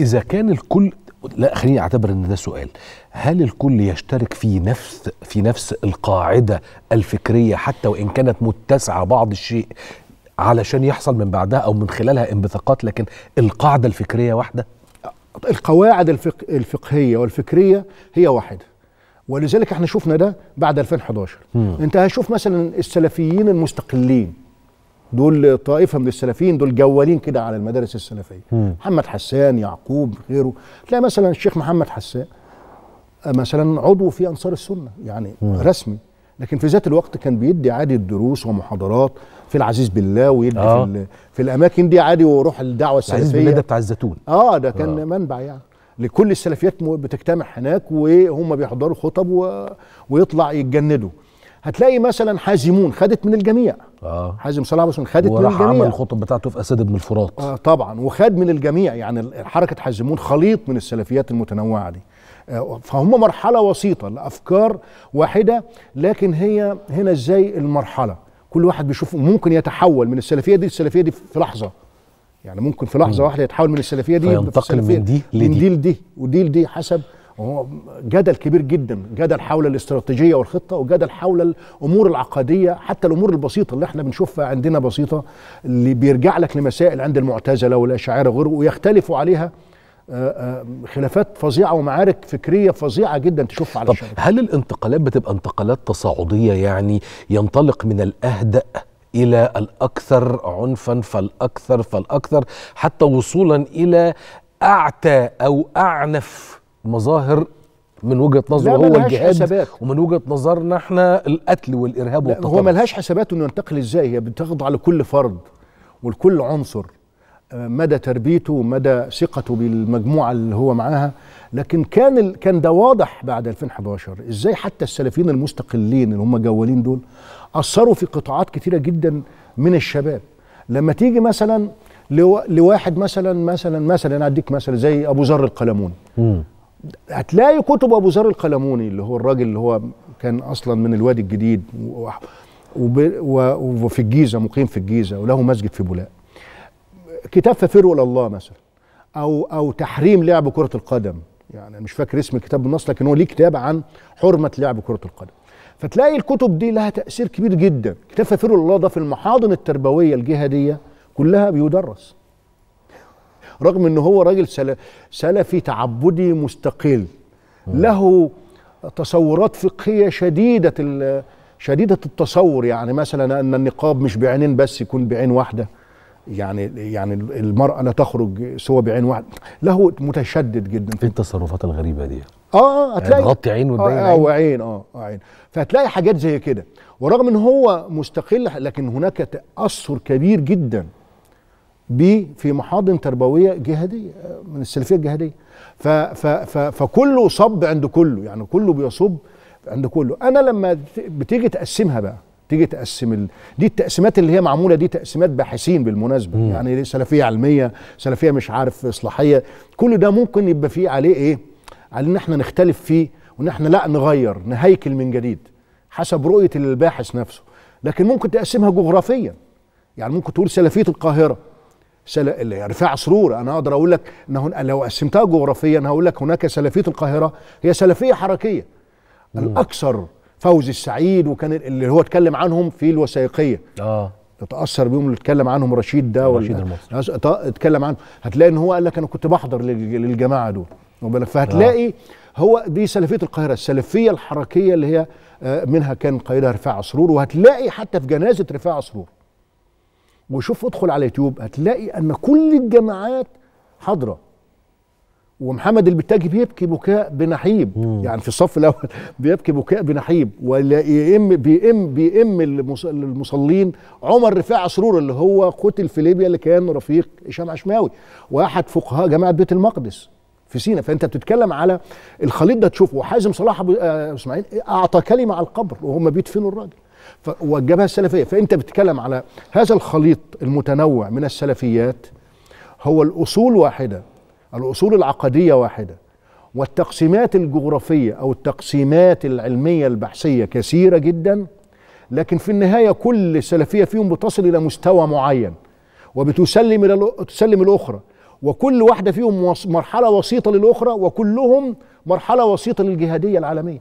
اذا كان الكل لا خليني اعتبر ان ده سؤال هل الكل يشترك في نفس في نفس القاعده الفكريه حتى وان كانت متسعه بعض الشيء علشان يحصل من بعدها او من خلالها انبثاقات لكن القاعده الفكريه واحده القواعد الفق... الفقهيه والفكريه هي واحده ولذلك احنا شفنا ده بعد 2011 م. انت هشوف مثلا السلفيين المستقلين دول طائفه من السلفيين دول جوالين كده على المدارس السلفيه مم. محمد حسان يعقوب غيره تلاقي مثلا الشيخ محمد حسان آه، مثلا عضو في انصار السنه يعني مم. رسمي لكن في ذات الوقت كان بيدي عادي الدروس ومحاضرات في العزيز بالله ويدي آه. في, في الاماكن دي عادي ويروح الدعوه السلفيه العزيز بالله ده بتاع الزيتون اه ده كان آه. منبع يعني لكل السلفيات بتجتمع هناك وهم بيحضروا خطب و... ويطلع يتجندوا هتلاقي مثلا حازمون خدت من الجميع اه حازم صلاح بس خدت من الجميع عمل الخطب بتاعته في اسد بن الفرات آه طبعا وخد من الجميع يعني حركه حازمون خليط من السلفيات المتنوعه دي آه فهم مرحله وسيطه لافكار واحده لكن هي هنا ازاي المرحله كل واحد بيشوف ممكن يتحول من السلفيه دي للسلفيه دي في لحظه يعني ممكن في لحظه واحده يتحول من السلفيه دي فينتقل من دي لدي من دي لدي ودي لدي حسب وهو جدل كبير جدا جدل حول الاستراتيجيه والخطه وجدل حول الامور العقديه حتى الامور البسيطه اللي احنا بنشوفها عندنا بسيطه اللي بيرجع لك لمسائل عند المعتزله والاشاعره وغيره ويختلفوا عليها آه، آه، خلافات فظيعه ومعارك فكريه فظيعه جدا تشوفها على طب الشارع. هل الانتقالات بتبقى انتقالات تصاعديه يعني ينطلق من الاهدأ الى الاكثر عنفا فالاكثر فالاكثر حتى وصولا الى اعتى او اعنف مظاهر من وجهه نظره هو الجهاد حسابات. ومن وجهه نظرنا احنا القتل والارهاب والتطرف هو ملهاش حسابات انه ينتقل ازاي هي بتخضع لكل فرد ولكل عنصر آه، مدى تربيته ومدى ثقته بالمجموعه اللي هو معاها لكن كان ال... كان ده واضح بعد 2011 ازاي حتى السلفيين المستقلين اللي هم جوالين دول اثروا في قطاعات كثيره جدا من الشباب لما تيجي مثلا لو... لواحد مثلا مثلا مثلا اديك مثلا زي ابو ذر القلمون هتلاقي كتب ابو ذر القلموني اللي هو الراجل اللي هو كان اصلا من الوادي الجديد وفي الجيزه مقيم في الجيزه وله مسجد في بولاق كتاب ففروا الى الله مثلا او او تحريم لعب كره القدم يعني مش فاكر اسم الكتاب بالنص لكن هو ليه كتاب عن حرمه لعب كره القدم فتلاقي الكتب دي لها تاثير كبير جدا كتاب ففروا الى الله ده في المحاضن التربويه الجهاديه كلها بيدرس رغم ان هو راجل سلفي تعبدي مستقل له تصورات فقهيه شديده شديده التصور يعني مثلا ان النقاب مش بعينين بس يكون بعين واحده يعني يعني المراه لا تخرج سوى بعين واحد له متشدد جدا في إيه التصرفات الغريبه دي اه, آه، يعني هتلاقي يعني تغطي عين وتبين آه, آه وعين اه عين فهتلاقي حاجات زي كده ورغم ان هو مستقل لكن هناك تاثر كبير جدا ب في محاضن تربويه جهاديه آه، من السلفيه الجهاديه ف ف ف فكله صب عند كله يعني كله بيصب عند كله انا لما بتيجي تقسمها بقى تيجي تقسم ال... دي التقسيمات اللي هي معموله دي تقسيمات باحثين بالمناسبه مم. يعني سلفيه علميه سلفيه مش عارف اصلاحيه كل ده ممكن يبقى فيه عليه ايه على ان احنا نختلف فيه وان احنا لا نغير نهيكل من جديد حسب رؤيه الباحث نفسه لكن ممكن تقسمها جغرافيا يعني ممكن تقول سلفيه القاهره رفاع سرور انا اقدر اقول لك انه لو قسمتها جغرافيا هقول لك هناك سلفيه القاهره هي سلفيه حركيه مم. الاكثر فوزي السعيد وكان اللي هو اتكلم عنهم في الوثائقيه اه تتاثر بيهم اللي اتكلم عنهم رشيد ده رشيد المصري اتكلم عنه هتلاقي ان هو قال لك انا كنت بحضر للجماعه دول فهتلاقي آه. هو دي سلفيه القاهره السلفيه الحركيه اللي هي آه، منها كان قائدها رفاعه سرور وهتلاقي حتى في جنازه رفاعه سرور وشوف ادخل على يوتيوب هتلاقي ان كل الجماعات حاضره ومحمد البتاجي بيبكي بكاء بنحيب مم. يعني في الصف الاول بيبكي بكاء بنحيب ولا يئم بيئم بيئم المصلين عمر رفاع سرور اللي هو قتل في ليبيا اللي كان رفيق هشام عشماوي واحد فقهاء جماعه بيت المقدس في سينا فانت بتتكلم على الخليط ده تشوفه وحازم صلاح ابو آه، اسماعيل اعطى كلمه على القبر وهم بيدفنوا الراجل والجبهه السلفيه فانت بتتكلم على هذا الخليط المتنوع من السلفيات هو الاصول واحده الاصول العقديه واحده والتقسيمات الجغرافيه او التقسيمات العلميه البحثيه كثيره جدا لكن في النهايه كل سلفيه فيهم بتصل الى مستوى معين وبتسلم الى تسلم الاخرى وكل واحده فيهم مرحله وسيطه للاخرى وكلهم مرحله وسيطه للجهاديه العالميه